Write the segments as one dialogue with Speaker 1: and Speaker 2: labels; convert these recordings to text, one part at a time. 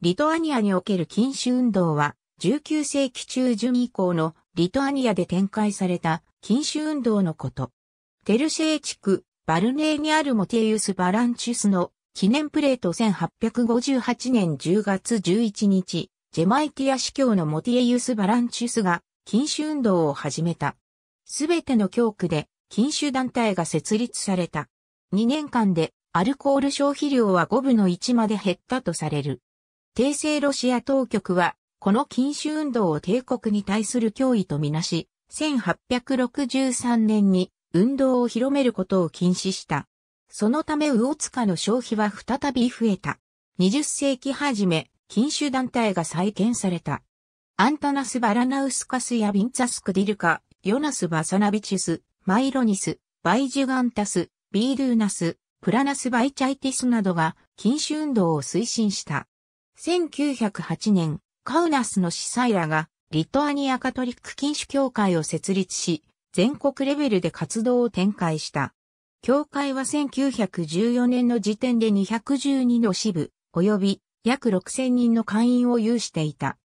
Speaker 1: リトアニアにおける禁酒運動は、19世紀中旬以降のリトアニアで展開された禁酒運動のこと。テルシェー地区、バルネーにあるモテイウス・バランチュスの記念プレート1858年10月11日、ジェマイティア司教のモテイウス・バランチュスが禁酒運動を始めた。すべての教区で禁酒団体が設立された。2年間でアルコール消費量は5分の1まで減ったとされる。帝政ロシア当局は、この禁酒運動を帝国に対する脅威とみなし、1863年に運動を広めることを禁止した。そのためツ塚の消費は再び増えた。20世紀初め、禁酒団体が再建された。アンタナス・バラナウスカスやビンツァスク・ディルカ、ヨナス・バサナビチス、マイロニス、バイジュガンタス、ビールーナス、プラナス・バイチャイティスなどが禁酒運動を推進した。1908年、カウナスの司祭らが、リトアニアカトリック禁酒協会を設立し、全国レベルで活動を展開した。協会は1914年の時点で212の支部、及び約6000人の会員を有していた。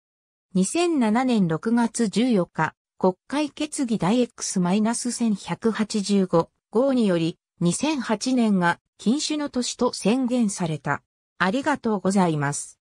Speaker 1: 2007年6月14日、国会決議第 X-1185 号により、2008年が禁酒の年と宣言された。ありがとうございます。